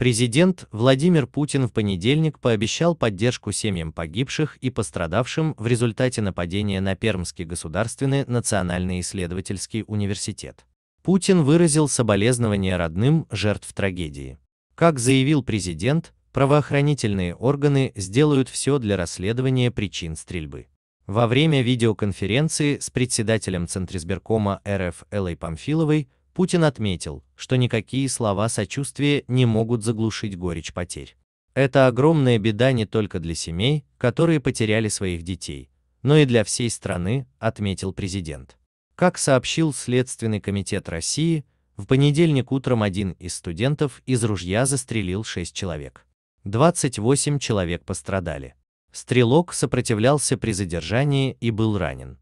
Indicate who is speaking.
Speaker 1: Президент Владимир Путин в понедельник пообещал поддержку семьям погибших и пострадавшим в результате нападения на Пермский государственный национальный исследовательский университет. Путин выразил соболезнования родным жертв трагедии. Как заявил президент, правоохранительные органы сделают все для расследования причин стрельбы. Во время видеоконференции с председателем Центризбиркома РФ Элой Памфиловой Путин отметил, что никакие слова сочувствия не могут заглушить горечь потерь. Это огромная беда не только для семей, которые потеряли своих детей, но и для всей страны, отметил президент. Как сообщил Следственный комитет России, в понедельник утром один из студентов из ружья застрелил 6 человек. 28 человек пострадали. Стрелок сопротивлялся при задержании и был ранен.